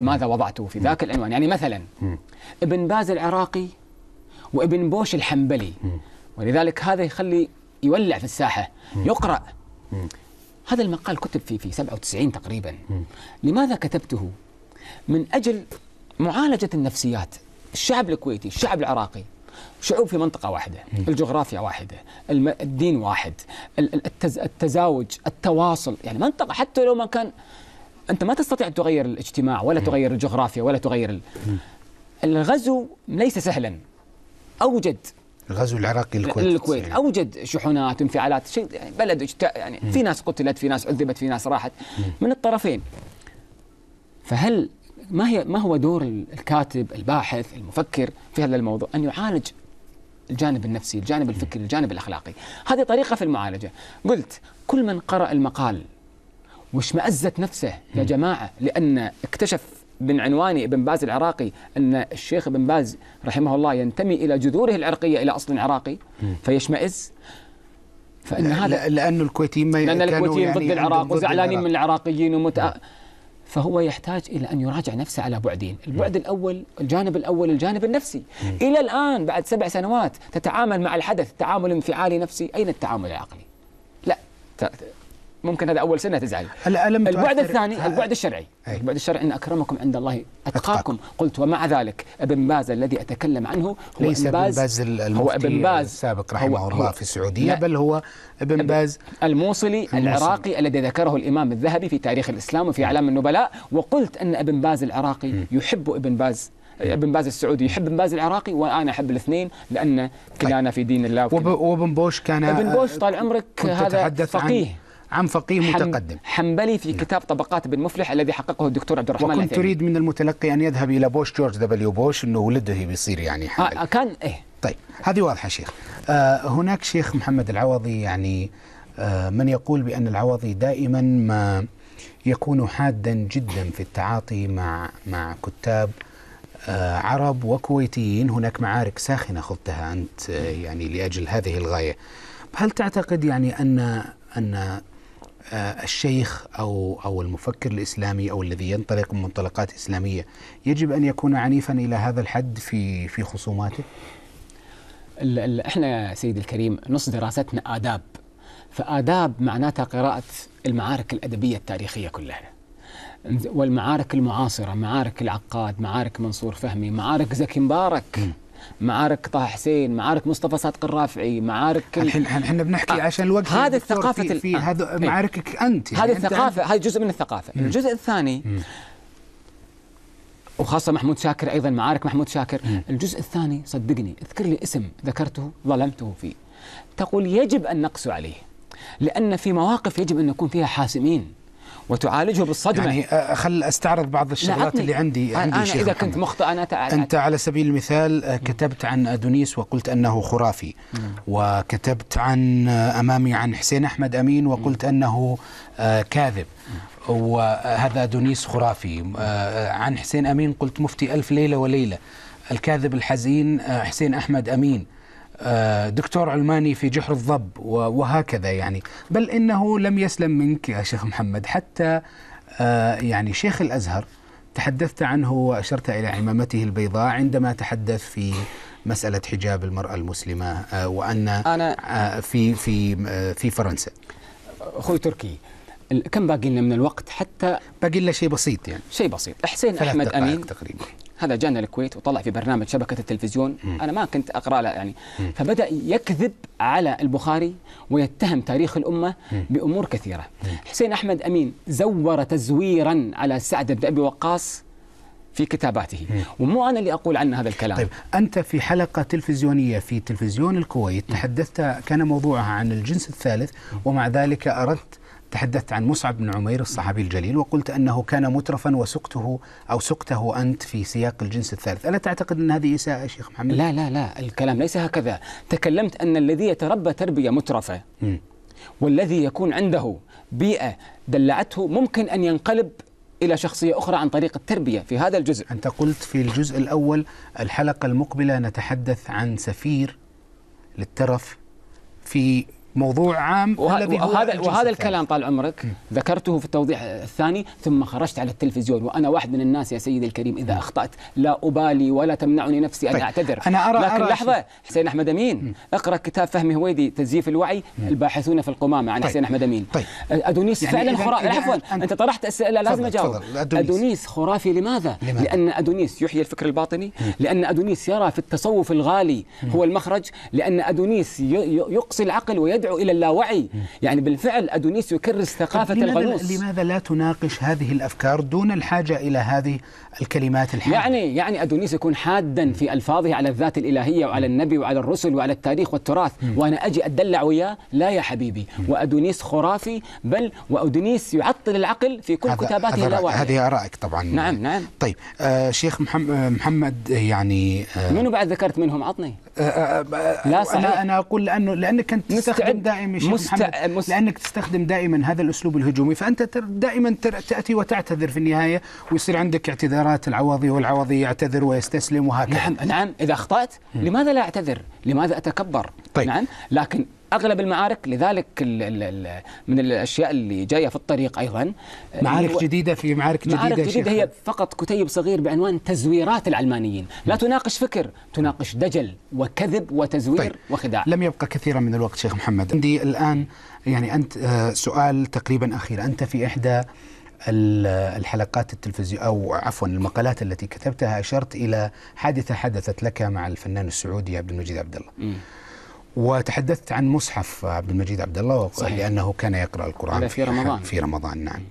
ماذا وضعته في ذاك العنوان يعني مثلا ابن باز العراقي وابن بوش الحنبلي ولذلك هذا يخلي يولع في الساحة يقرأ هذا المقال كتب في في 97 تقريبا لماذا كتبته من أجل معالجة النفسيات الشعب الكويتي الشعب العراقي شعوب في منطقة واحدة الجغرافيا واحدة الدين واحد التزاوج التواصل يعني منطقة حتى لو ما كان انت ما تستطيع ان تغير الاجتماع ولا تغير الجغرافيا ولا تغير الغزو ليس سهلا اوجد الغزو العراقي الكويت الكويت إيه. اوجد شحنات انفعالات شيء يعني بلد يعني في ناس قتلت في ناس عذبت في ناس راحت من الطرفين فهل ما هي ما هو دور الكاتب الباحث المفكر في هذا الموضوع ان يعالج الجانب النفسي الجانب الفكري الجانب الاخلاقي هذه طريقه في المعالجه قلت كل من قرأ المقال مأزت نفسه يا جماعة لأن اكتشف بن عنواني ابن باز العراقي أن الشيخ ابن باز رحمه الله ينتمي إلى جذوره العرقية إلى أصل عراقي فيشمئز فإن هذا لأن الكويتيين ما لأن الكويتيين يعني ضد العراق وزعلانين من العراقيين ومتأ... فهو يحتاج إلى أن يراجع نفسه على بعدين البعد م. الأول الجانب الأول الجانب النفسي م. إلى الآن بعد سبع سنوات تتعامل مع الحدث تعامل انفعالي نفسي أين التعامل العقلي لا ممكن هذا اول سنه تزعل البعد الثاني البعد الشرعي أي. البعد الشرعي ان اكرمكم عند الله اتقاكم قلت ومع ذلك ابن باز الذي اتكلم عنه هو ليس ابن باز, باز هو ابن باز السابق رحمه هو الله في السعوديه بل هو ابن باز الموصلي, الموصلي العراقي الذي ذكره الامام الذهبي في تاريخ الاسلام وفي اعلام النبلاء وقلت ان ابن باز العراقي م. يحب ابن باز ابن باز السعودي يحب ابن باز العراقي وانا احب الاثنين لان طيب. كلانا في دين الله وابن بوش كان ابن بوش آه، طال عمرك هذا فقيه عن فقيه متقدم حنبلي في نعم. كتاب طبقات بن مفلح الذي حققه الدكتور عبد الرحمن وكنت تريد من المتلقي ان يذهب الى بوش جورج دبليو بوش انه ولده بيصير يعني آه، حنبلي. آه كان ايه طيب هذه واضحه شيخ آه هناك شيخ محمد العوضي يعني آه من يقول بان العوضي دائما ما يكون حادا جدا في التعاطي مع مع كتاب آه، عرب وكويتيين هناك معارك ساخنة خضتها أنت آه، يعني لأجل هذه الغاية هل تعتقد يعني أن أن آه، الشيخ او او المفكر الاسلامي او الذي ينطلق من منطلقات اسلاميه يجب ان يكون عنيفا الى هذا الحد في في خصوماته؟ احنا سيدي الكريم نص دراستنا اداب فاداب معناتها قراءه المعارك الادبيه التاريخيه كلها والمعارك المعاصره معارك العقاد معارك منصور فهمي معارك زكي مبارك معارك طه حسين معارك مصطفى صادق الرافعي معارك الحين احنا بنحكي آه عشان الوقت هذا الثقافه في, في آه، هذا إيه. معاركك انت يعني هذه الثقافه هذه جزء من الثقافه مم. الجزء الثاني مم. وخاصة محمود شاكر أيضا معارك محمود شاكر مم. الجزء الثاني صدقني اذكر لي اسم ذكرته ظلمته فيه تقول يجب أن نقسو عليه لأن في مواقف يجب أن نكون فيها حاسمين وتعالجه بالصدمه يعني خل استعرض بعض الشغلات اللي عندي عندي أنا اذا كنت مخطئ انا تعال انت على سبيل المثال كتبت عن ادونيس وقلت انه خرافي نعم. وكتبت عن امامي عن حسين احمد امين وقلت نعم. انه كاذب نعم. وهذا ادونيس خرافي عن حسين امين قلت مفتي الف ليله وليله الكاذب الحزين حسين احمد امين آه، دكتور علماني في جحر الضب وهكذا يعني بل انه لم يسلم منك يا شيخ محمد حتى آه، يعني شيخ الازهر تحدثت عنه واشرت الى عمامته البيضاء عندما تحدث في مساله حجاب المراه المسلمه آه، وان أنا في في في فرنسا اخوي تركي كم باقي لنا من الوقت حتى باقي لنا شيء بسيط يعني شيء بسيط حسين احمد امين تقريبا هذا جانا الكويت وطلع في برنامج شبكه التلفزيون م. انا ما كنت اقرا له يعني م. فبدا يكذب على البخاري ويتهم تاريخ الامه م. بامور كثيره حسين احمد امين زور تزويرا على سعد بن ابي وقاص في كتاباته ومو أنا اللي أقول عن هذا الكلام طيب أنت في حلقة تلفزيونية في تلفزيون الكويت تحدثت كان موضوعها عن الجنس الثالث ومع ذلك أردت تحدثت عن مصعب بن عمير الصحابي الجليل وقلت انه كان مترفا وسقته او سقته انت في سياق الجنس الثالث، الا تعتقد ان هذه اساءه شيخ محمد؟ لا لا لا، الكلام ليس هكذا، تكلمت ان الذي يتربى تربيه مترفه م. والذي يكون عنده بيئه دلعته ممكن ان ينقلب الى شخصيه اخرى عن طريق التربيه في هذا الجزء. انت قلت في الجزء الاول الحلقه المقبله نتحدث عن سفير للترف في موضوع عام وه... وهذا وهذا الكلام طال عمرك م. ذكرته في التوضيح الثاني ثم خرجت على التلفزيون وانا واحد من الناس يا سيدي الكريم اذا اخطات لا ابالي ولا تمنعني نفسي ان طيب. اعتذر أنا أرى لكن أرى لحظه شيء. حسين احمد امين م. اقرا كتاب فهمي هويدي تزييف الوعي م. الباحثون في القمامه عن طيب. حسين احمد امين طيب. ادونيس يعني فعلا خرافي عفوا أنت... انت طرحت اسئله لازم اجاوب أدونيس. ادونيس خرافي لماذا؟, لماذا؟ لان ادونيس يحيي الفكر الباطني لان ادونيس يرى في التصوف الغالي هو المخرج لان ادونيس يقصي العقل ويجعل يدعو إلى اللاوعي يعني بالفعل أدونيس يكرس ثقافة لماذا الغلوص لماذا لا تناقش هذه الأفكار دون الحاجة إلى هذه الكلمات الحادة يعني يعني أدونيس يكون حادا في ألفاظه على الذات الإلهية وعلى النبي وعلى الرسل وعلى التاريخ والتراث وأنا أجي أدلع وياه لا يا حبيبي وأدونيس خرافي بل وأدونيس يعطل العقل في كل كتاباته اللاوعيه هذه آرائك طبعا نعم نعم طيب آه شيخ محمد آه، يعني آه منو بعد ذكرت منهم عطني لا صحيح. انا انا اقول لانه لانك كنت تستخدم دائما مست... لانك تستخدم دائما هذا الاسلوب الهجومي فانت دائما تاتي وتعتذر في النهايه ويصير عندك اعتذارات العوضي والعوضي يعتذر ويستسلم وهكذا نعم نعم اذا اخطات لماذا لا اعتذر؟ لماذا اتكبر؟ طيب. نعم لكن اغلب المعارك لذلك الـ الـ من الاشياء اللي جايه في الطريق ايضا معارك جديده في معارك جديده معارك جديده هي فقط كتيب صغير بعنوان تزويرات العلمانيين، لا نعم. تناقش فكر، تناقش دجل وكذب وتزوير طيب. وخداع. لم يبقى كثيرا من الوقت شيخ محمد، عندي الان يعني انت آه، سؤال تقريبا اخير، انت في احدى الحلقات التلفزيون او عفوا المقالات التي كتبتها اشرت الى حادثه حدثت لك مع الفنان السعودي عبد المجيد عبد الله. وتحدثت عن مصحف عبد المجيد عبد الله صحيح. لانه كان يقرا القران في رمضان في رمضان نعم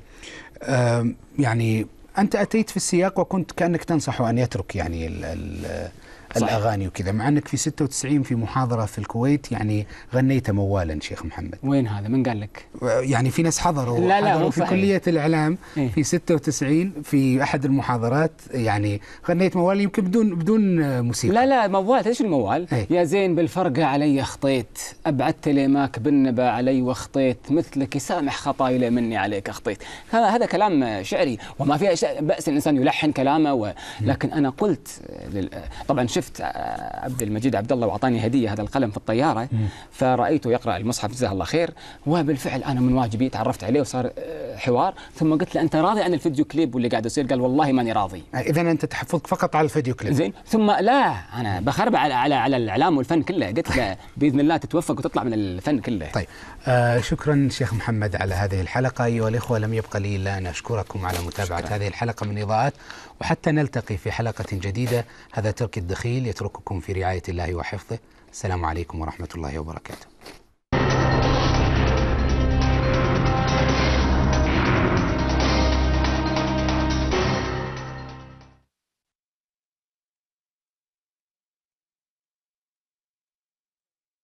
يعني انت اتيت في السياق وكنت كانك تنصح ان يترك يعني صحيح. الاغاني وكذا مع انك في 96 في محاضره في الكويت يعني غنيت موالا شيخ محمد وين هذا من قال لك يعني في ناس حضروا لا لا حضروا في صحيح. كليه الاعلام إيه؟ في 96 في احد المحاضرات يعني غنيت موال يمكن بدون بدون موسيقى لا لا موال ايش الموال إيه؟ يا زين بالفرقه علي اخطيت ابعدت ليماك بالنبا علي واخطيت مثلك يسامح خطاي مني عليك اخطيت هذا كلام شعري وما فيها باس الانسان يلحن كلامه ولكن انا قلت لل... طبعا شفت عبد المجيد عبد الله واعطاني هديه هذا القلم في الطياره فرايته يقرا المصحف جزاه الله خير وبالفعل انا من واجبي تعرفت عليه وصار حوار ثم قلت له انت راضي عن الفيديو كليب واللي قاعد يصير قال والله ماني راضي آه، اذا انت تحفظك فقط على الفيديو كليب زين ثم لا انا بخرب على على, على الاعلام والفن كله قلت له باذن الله تتوفق وتطلع من الفن كله طيب آه شكرا شيخ محمد على هذه الحلقه ايها الاخوه لم يبقى لي الا ان اشكركم على متابعه شكرا. هذه الحلقه من اضاءات وحتى نلتقي في حلقه جديده هذا تركي الدخيل البخيل يترككم في رعاية الله وحفظه السلام عليكم ورحمة الله وبركاته